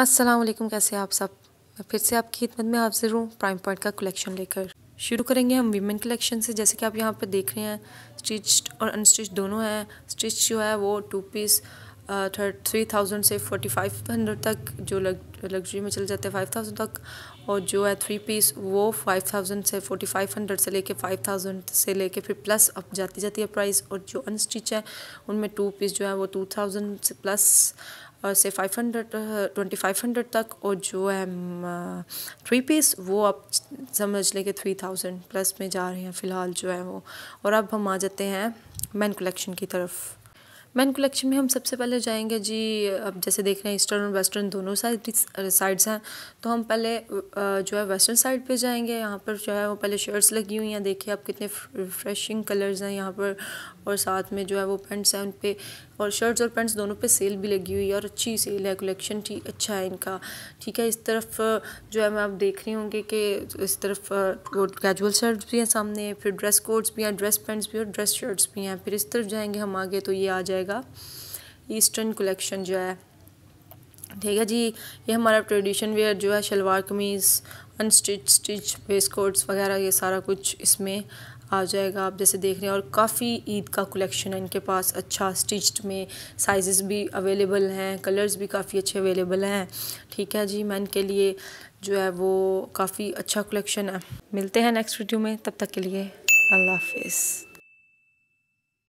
अस्सलाम वालेकुम कैसे आप सब मैं फिर से आपकी खिदमत में हाजिर हूँ प्राइम पॉइंट का कलेक्शन लेकर शुरू करेंगे हम वीमेन कलेक्शन से जैसे कि आप यहाँ पर देख रहे हैं स्टिच्ड और अनस्टिच दोनों हैं स्टिच जो है वो टू पीस थ्री थाउजेंड से फोर्टी फाइव हंड्रेड तक जो लग लग्जरी में चले जाते हैं फाइव थाउजेंड तक और जो है थ्री पीस वो फाइव थाउजेंड से फोर्टी फाइव हंड्रेड से लेके फाइव थाउजेंड से लेके फिर प्लस अप जाती जाती है प्राइस और जो अनस्टिच है उनमें टू पीस जो है वो टू थाउजेंड से प्लस और से five hundred twenty five hundred तक और जो है थ्री पीस वो आप समझ लें कि थ्री थाउजेंड प्लस में जा रहे हैं फ़िलहाल जो है वो और अब हम आ जाते हैं मैन कलेक्शन की तरफ मैन कलेक्शन में हम सबसे पहले जाएंगे जी अब जैसे देख रहे हैं ईस्टर्न और वेस्टर्न दोनों साइड साइड्स हैं तो हम पहले जो है वेस्टर्न साइड पे जाएंगे यहाँ पर जो है वो पहले शर्ट्स लगी हुई हैं देखिए आप कितने रिफ्रेशिंग कलर्स हैं यहाँ पर और साथ में जो है वो पेंट्स हैं उन पर और शर्ट्स और पैंट्स दोनों पे सेल भी लगी हुई है और अच्छी सेल है कलेक्शन ठीक अच्छा है इनका ठीक है इस तरफ जो है मैं आप देख रही होंगे कि इस तरफ कैजुअल शर्ट्स भी हैं सामने फिर ड्रेस कोड्स भी हैं ड्रेस पैंट्स भी और ड्रेस शर्ट्स भी हैं फिर इस तरफ जाएंगे हम आगे तो ये आ जाएगा ईस्टर्न कलेक्शन जो है ठीक है जी ये हमारा ट्रेडिशन वेयर जो है शलवार कमीज़ अनस्टिच स्टिच वेस्टकोट्स वगैरह ये सारा कुछ इसमें आ जाएगा आप जैसे देख रहे हैं और काफ़ी ईद का कलेक्शन है इनके पास अच्छा स्टिच्ड में साइज़ भी अवेलेबल हैं कलर्स भी काफ़ी अच्छे अवेलेबल हैं ठीक है जी मैं इनके लिए जो है वो काफ़ी अच्छा कलेक्शन है मिलते हैं नेक्स्ट वीडियो में तब तक के लिए अल्लाह हाफिज़